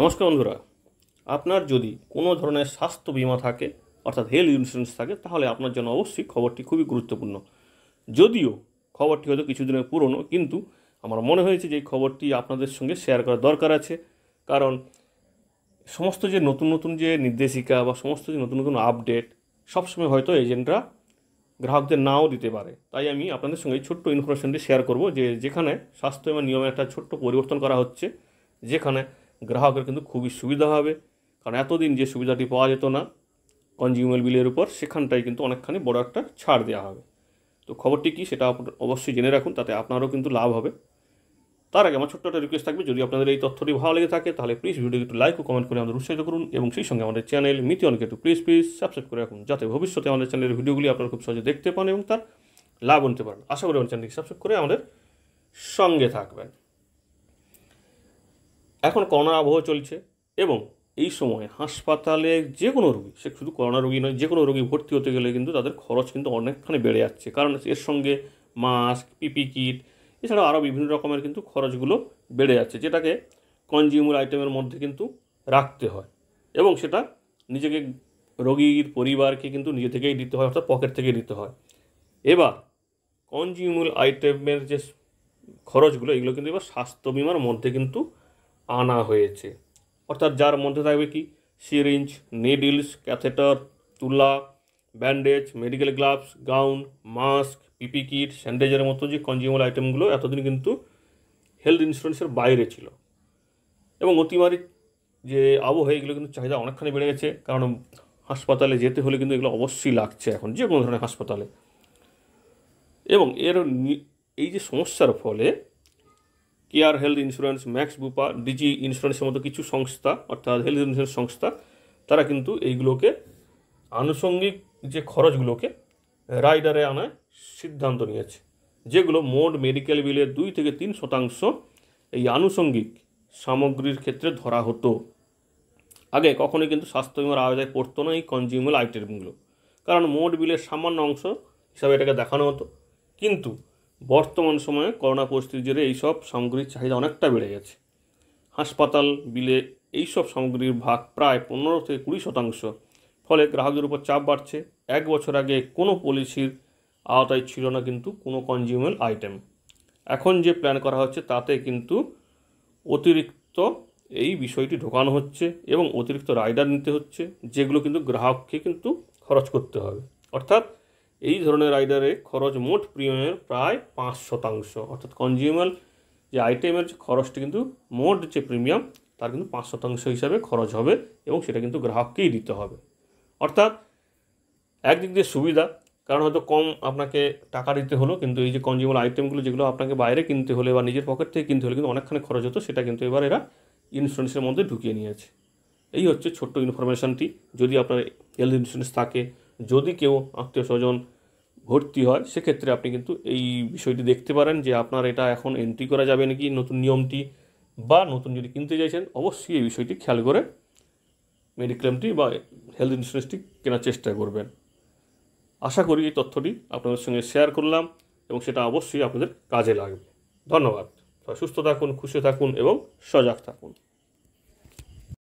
নমস্কার বন্ধুরা আপনার যদি কোনো ধরনের স্বাস্থ্য বিমা থাকে অর্থাৎ হেলথ ইন্স্যুরেন্স থাকে তাহলে আপনার জন্য অবশ্যই খবরটি খুবই গুরুত্বপূর্ণ যদিও খবরটি হয়তো কিছুদিনের পুরনো কিন্তু আমার মনে হয়েছে যে খবরটি আপনাদের সঙ্গে শেয়ার করা দরকার আছে কারণ সমস্ত যে নতুন নতুন যে নির্দেশিকা বা সমস্ত যে নতুন নতুন আপডেট সবসময় হয়তো এজেন্টরা গ্রাহকদের নাও দিতে পারে তাই আমি আপনাদের সঙ্গে এই ছোট্ট ইনফরমেশনটি শেয়ার করব যে যেখানে স্বাস্থ্য বিমা নিয়মে একটা ছোট্ট পরিবর্তন করা হচ্ছে যেখানে গ্রাহকের কিন্তু খুবই সুবিধা হবে কারণ এতদিন যে সুবিধাটি পাওয়া যেত না কনজিউমার বিলের উপর সেখানটায় কিন্তু অনেকখানি বড় একটা ছাড় দেওয়া হবে তো খবরটি কী সেটা অবশ্যই জেনে রাখুন তাতে আপনারও কিন্তু লাভ হবে তার আগে আমার ছোট্ট একটা রিকোয়েস্ট থাকবে যদি আপনাদের এই তথ্যটি ভালো লেগে থাকে তাহলে প্লিজ ভিডিওকে একটু লাইক ও কমেন্ট করে আমাদের উৎসাহিত করুন এবং সেই সঙ্গে আমাদের চ্যানেল মিতি অনেকে একটু প্লিজ প্লিজ সাবস্ক্রাইব করে রাখুন যাতে ভবিষ্যতে আমাদের চ্যানেলের ভিডিওগুলি আপনারা খুব সহজে দেখতে পান এবং তার লাভ নিতে পারেন আশা করি আমার চ্যানেলটি সাবস্ক্রাইব করে আমাদের সঙ্গে থাকবেন এখন করোনা আবহ চলছে এবং এই সময় হাসপাতালে যে কোনো রোগী সে শুধু করোনা রোগী নয় যে কোনো রোগী ভর্তি হতে গেলে কিন্তু তাদের খরচ কিন্তু অনেকখানি বেড়ে যাচ্ছে কারণ এর সঙ্গে মাস্ক পিপি কিট এছাড়াও আরও বিভিন্ন রকমের কিন্তু খরচগুলো বেড়ে যাচ্ছে যেটাকে কনজিউমার আইটেমের মধ্যে কিন্তু রাখতে হয় এবং সেটা নিজেকে রোগীর পরিবারকে কিন্তু নিজে থেকেই দিতে হয় অর্থাৎ পকেট থেকেই দিতে হয় এবার কনজিউমার আইটেমের যে খরচগুলো এগুলো কিন্তু এবার স্বাস্থ্য বিমার মধ্যে কিন্তু আনা হয়েছে অর্থাৎ যার মধ্যে থাকবে কি সিরিঞ্জ নিডিলস ক্যাথেটার তুলা bandage medical gloves gown mask PP kit স্যানিটাইজারের মতো যে কনজিউমার আইটেমগুলো এতদিন কিন্তু হেলথ ইন্স্যুরেন্সের বাইরে ছিল এবং অতিমারি যে আবহাওয়া এগুলো কিন্তু চাহিদা অনেকখানি বেড়ে গেছে কারণ হাসপাতালে যেতে হলে কিন্তু এগুলো অবশ্যই লাগছে এখন যে কোনো ধরনের হাসপাতালে এবং এর এই যে সমস্যার ফলে Care Health insurance Max Bupa Digi ইন্স্যুরেন্সের মতো কিছু সংস্থা অর্থাৎ হেলথ ইন্স্যুরেন্স সংস্থা তারা কিন্তু এইগুলোকে আনুষঙ্গিক যে খরচগুলোকে রাইডারে আনার সিদ্ধান্ত নিয়েছে যেগুলো মোট মেডিকেল বিলের দুই থেকে তিন শতাংশ এই আনুষঙ্গিক সামগ্রীর ক্ষেত্রে ধরা হতো আগে কখনোই কিন্তু স্বাস্থ্য বিমার আওতায় পড়তো না এই কনজিউমার আইটেমগুলো কারণ মোট বিলের সামান্য অংশ হিসাবে এটাকে দেখানো হতো কিন্তু বর্তমান সময়ে করোনা পরিস্থিতির জেরে এইসব সামগ্রীর চাহিদা অনেকটা বেড়ে গেছে হাসপাতাল বিলে এইসব সামগ্রীর ভাগ প্রায় পনেরো থেকে কুড়ি শতাংশ ফলে গ্রাহকদের উপর চাপ বাড়ছে এক বছর আগে কোনো পলিসির আওতায় ছিল না কিন্তু কোনো কনজিউমার আইটেম এখন যে প্ল্যান করা হচ্ছে তাতে কিন্তু অতিরিক্ত এই বিষয়টি ঢোকানো হচ্ছে এবং অতিরিক্ত রাইডার নিতে হচ্ছে যেগুলো কিন্তু গ্রাহককে কিন্তু খরচ করতে হবে অর্থাৎ এই ধরনের রাইডারে খরচ মোট প্রিমিয়ামের প্রায় পাঁচ শতাংশ অর্থাৎ কনজিউমার যে আইটেমের যে খরচটি কিন্তু মোট যে প্রিমিয়াম তার কিন্তু পাঁচ শতাংশ হিসাবে খরচ হবে এবং সেটা কিন্তু গ্রাহককেই দিতে হবে অর্থাৎ একদিক দিয়ে সুবিধা কারণ হয়তো কম আপনাকে টাকা দিতে হলো কিন্তু এই যে কনজিউমার আইটেমগুলো যেগুলো আপনাকে বাইরে কিনতে হলে বা নিজের পকেট থেকে কিনতে হলে কিন্তু অনেকখানি খরচ হতো সেটা কিন্তু এবার এরা ইন্স্যুরেন্সের মধ্যে ঢুকিয়ে নিয়েছে এই হচ্ছে ছোট্ট ইনফরমেশানটি যদি আপনার হেলথ ইন্স্যুরেন্স থাকে যদি কেউ আত্মীয় স্বজন ভর্তি হয় সেক্ষেত্রে আপনি কিন্তু এই বিষয়টি দেখতে পারেন যে আপনার এটা এখন এন্ট্রি করা যাবে নাকি নতুন নিয়মটি বা নতুন যদি কিনতে চাইছেন অবশ্যই এই বিষয়টি খেয়াল করে মেডিক্লেমটি বা হেলথ ইন্স্যুরেন্সটি কেনার চেষ্টা করবেন আশা করি এই তথ্যটি আপনাদের সঙ্গে শেয়ার করলাম এবং সেটা অবশ্যই আপনাদের কাজে লাগবে ধন্যবাদ সুস্থ থাকুন খুশি থাকুন এবং সজাগ থাকুন